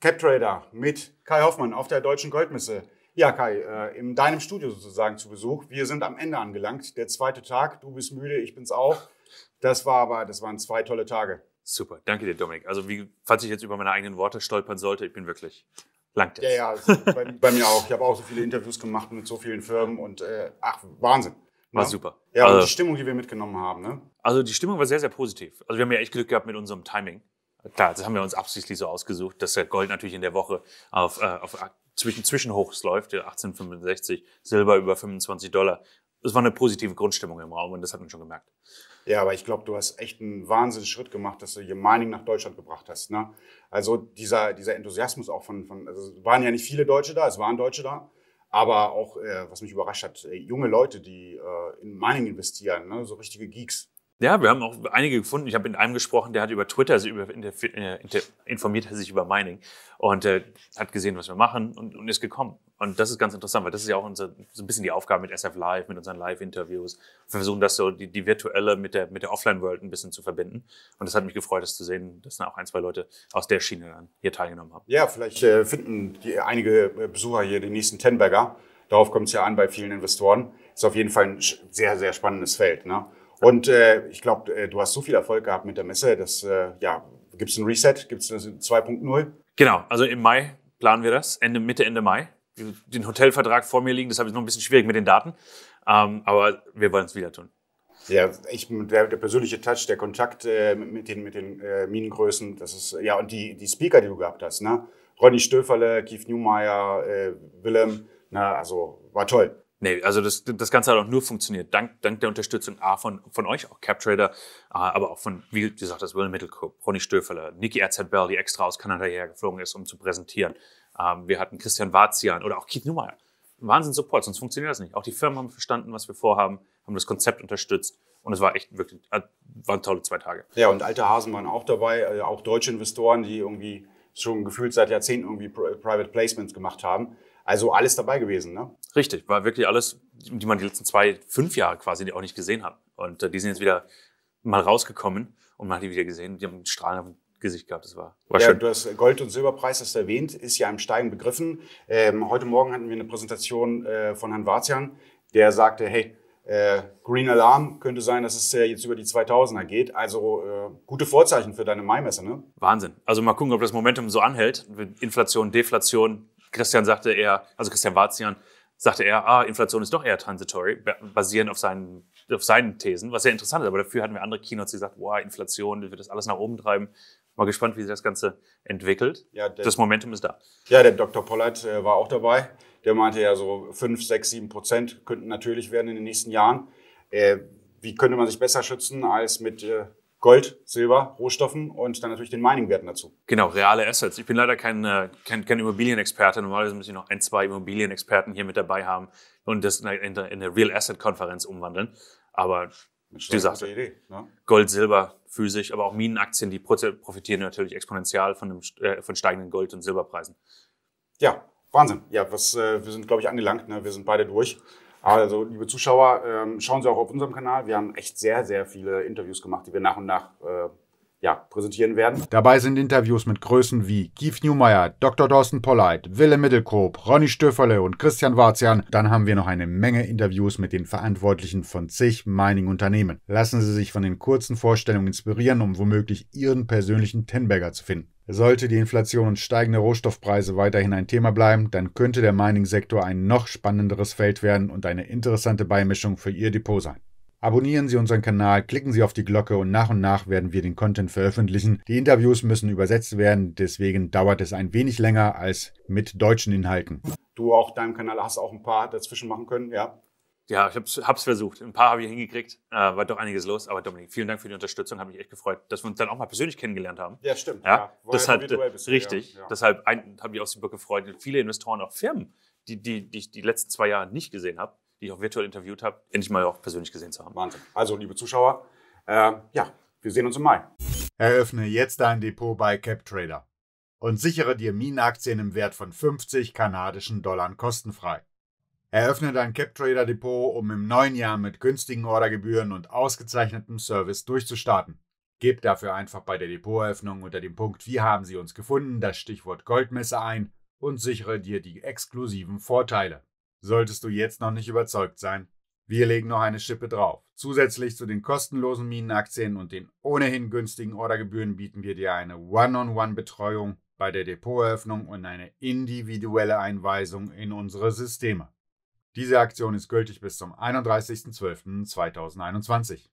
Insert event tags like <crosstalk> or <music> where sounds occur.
CapTrader mit Kai Hoffmann auf der Deutschen Goldmesse. Ja, Kai, äh, in deinem Studio sozusagen zu Besuch. Wir sind am Ende angelangt. Der zweite Tag. Du bist müde, ich bin's auch. Das war aber, das waren zwei tolle Tage. Super, danke dir, Dominik. Also, wie, falls ich jetzt über meine eigenen Worte stolpern sollte, ich bin wirklich langt jetzt. Ja, ja, also bei, <laughs> bei, mir auch. Ich habe auch so viele Interviews gemacht mit so vielen Firmen und äh, ach, Wahnsinn. Ne? War ne? super. Ja, also, und die also Stimmung, die wir mitgenommen haben, ne? Also die Stimmung war sehr, sehr positiv. Also wir haben ja echt Glück gehabt mit unserem Timing. Klar, das haben wir uns absichtlich so ausgesucht, dass der Gold natürlich in der Woche auf, äh, auf äh, zwischen Zwischenhochs läuft, 1865, Silber über 25 Dollar. Das war eine positive Grundstimmung im Raum und das hat man schon gemerkt. Ja, aber ich glaube, du hast echt einen Wahnsinnsschritt gemacht, dass du hier Mining nach Deutschland gebracht hast. Ne? Also dieser, dieser Enthusiasmus auch von, von also es waren ja nicht viele Deutsche da, es waren Deutsche da, aber auch, äh, was mich überrascht hat, äh, junge Leute, die äh, in Mining investieren, ne? so richtige Geeks. Ja, wir haben auch einige gefunden. Ich habe mit einem gesprochen, der hat über Twitter also über, informiert er sich über Mining und äh, hat gesehen, was wir machen und, und, ist gekommen. Und das ist ganz interessant, weil das ist ja auch unser, so ein bisschen die Aufgabe mit SF Live, mit unseren Live-Interviews. Wir versuchen das so, die, die virtuelle mit der, mit der Offline-World ein bisschen zu verbinden. Und das hat mich gefreut, das zu sehen, dass dann auch ein, zwei Leute aus der Schiene dann hier teilgenommen haben. Ja, vielleicht äh, finden die, einige äh, Besucher hier den nächsten Tenberger. Darauf kommt es ja an bei vielen Investoren. Ist auf jeden Fall ein sehr, sehr spannendes Feld. Ne? Und äh, ich glaube, äh, du hast so viel Erfolg gehabt mit der Messe, dass, äh, ja, gibt es ein Reset, gibt es 2.0? Genau, also im Mai planen wir das, Ende, Mitte, Ende Mai. Den Hotelvertrag vor mir liegen, das ist ich noch ein bisschen schwierig mit den Daten. Ähm, aber wir wollen es wieder tun. Ja, ich, der, der persönliche Touch, der Kontakt äh, mit den, mit den äh, Minengrößen, das ist, ja, und die, die Speaker, die du gehabt hast, ne? Ronny Stöferle, Keith Newmeyer, äh, Willem, na, ne? also war toll. Nee, also das, das Ganze hat auch nur funktioniert, dank, dank der Unterstützung A von, von euch, auch CapTrader, aber auch von, wie gesagt, das Will Mittelkup, Ronny Stöfeler, Niki RZ Bell, die extra aus Kanada hergeflogen ist, um zu präsentieren. Ähm, wir hatten Christian Warzian oder auch Keith Nummer. Wahnsinn Support, sonst funktioniert das nicht. Auch die Firmen haben verstanden, was wir vorhaben, haben das Konzept unterstützt. Und es war echt wirklich, äh, waren tolle zwei Tage. Ja, und alte Hasen waren auch dabei, also auch deutsche Investoren, die irgendwie schon gefühlt seit Jahrzehnten irgendwie Private Placements gemacht haben. Also alles dabei gewesen, ne? Richtig, war wirklich alles, die man die letzten zwei, fünf Jahre quasi auch nicht gesehen hat. Und äh, die sind jetzt wieder mal rausgekommen und man hat die wieder gesehen. Die haben einen Strahlen auf dem Gesicht gehabt. Das war, war ja, schön. Du hast Gold- und Silberpreis hast erwähnt, ist ja im Steigen begriffen. Ähm, heute Morgen hatten wir eine Präsentation äh, von Herrn Warzian, der sagte, hey, äh, Green Alarm könnte sein, dass es äh, jetzt über die 2000er geht. Also äh, gute Vorzeichen für deine Maimesse, ne? Wahnsinn. Also mal gucken, ob das Momentum so anhält. Inflation, Deflation, Christian sagte er, also Christian Warzian, sagte er, ah, Inflation ist doch eher transitory, basierend auf seinen, auf seinen Thesen, was sehr interessant ist. Aber dafür hatten wir andere Keynotes, die gesagt, wow, Inflation, wird das alles nach oben treiben. Mal gespannt, wie sich das Ganze entwickelt. Ja, der, das Momentum ist da. Ja, der Dr. Polleit äh, war auch dabei. Der meinte ja so 5, 6, 7 Prozent könnten natürlich werden in den nächsten Jahren. Äh, wie könnte man sich besser schützen als mit äh, Gold, Silber, Rohstoffen und dann natürlich den Mining-Werten dazu. Genau, reale Assets. Ich bin leider kein, äh, kein, kein Immobilienexperte. Normalerweise muss ich noch ein, zwei Immobilienexperten hier mit dabei haben und das in eine, eine Real Asset-Konferenz umwandeln. Aber wie gesagt, Idee, ne? Gold, Silber, physisch, aber auch Minenaktien, die profitieren natürlich exponentiell von, dem, äh, von steigenden Gold- und Silberpreisen. Ja, Wahnsinn. Ja, was, äh, wir sind, glaube ich, angelangt. Ne? Wir sind beide durch. Also, liebe Zuschauer, ähm, schauen Sie auch auf unserem Kanal. Wir haben echt sehr, sehr viele Interviews gemacht, die wir nach und nach äh, ja, präsentieren werden. Dabei sind Interviews mit Größen wie Keith Newmeyer, Dr. Thorsten Polleit, Wille Mittelkoop, Ronny Stöferle und Christian Warzian. Dann haben wir noch eine Menge Interviews mit den Verantwortlichen von zig Mining-Unternehmen. Lassen Sie sich von den kurzen Vorstellungen inspirieren, um womöglich Ihren persönlichen Tenberger zu finden. Sollte die Inflation und steigende Rohstoffpreise weiterhin ein Thema bleiben, dann könnte der Mining-Sektor ein noch spannenderes Feld werden und eine interessante Beimischung für Ihr Depot sein. Abonnieren Sie unseren Kanal, klicken Sie auf die Glocke und nach und nach werden wir den Content veröffentlichen. Die Interviews müssen übersetzt werden, deswegen dauert es ein wenig länger als mit deutschen Inhalten. Du auch deinem Kanal hast auch ein paar dazwischen machen können, ja. Ja, ich hab's, hab's versucht. Ein paar habe ich hingekriegt. Äh, war doch einiges los. Aber Dominik, vielen Dank für die Unterstützung. Hat mich echt gefreut, dass wir uns dann auch mal persönlich kennengelernt haben. Ja, stimmt. Ja, ja. hat, richtig. Ja. Deshalb habe ich auch super gefreut. Viele Investoren, auch Firmen, die, die, die ich die letzten zwei Jahre nicht gesehen habe, die ich auch virtuell interviewt habe, endlich mal auch persönlich gesehen zu haben. Wahnsinn. Also, liebe Zuschauer, äh, ja, wir sehen uns im Mai. Eröffne jetzt dein Depot bei CapTrader und sichere dir Minenaktien im Wert von 50 kanadischen Dollar kostenfrei. Eröffne dein CapTrader Depot, um im neuen Jahr mit günstigen Ordergebühren und ausgezeichnetem Service durchzustarten. Gib dafür einfach bei der Depoteröffnung unter dem Punkt Wie haben Sie uns gefunden das Stichwort Goldmesse ein und sichere dir die exklusiven Vorteile. Solltest du jetzt noch nicht überzeugt sein, wir legen noch eine Schippe drauf. Zusätzlich zu den kostenlosen Minenaktien und den ohnehin günstigen Ordergebühren bieten wir dir eine One-on-One-Betreuung bei der Depoteröffnung und eine individuelle Einweisung in unsere Systeme. Diese Aktion ist gültig bis zum 31.12.2021.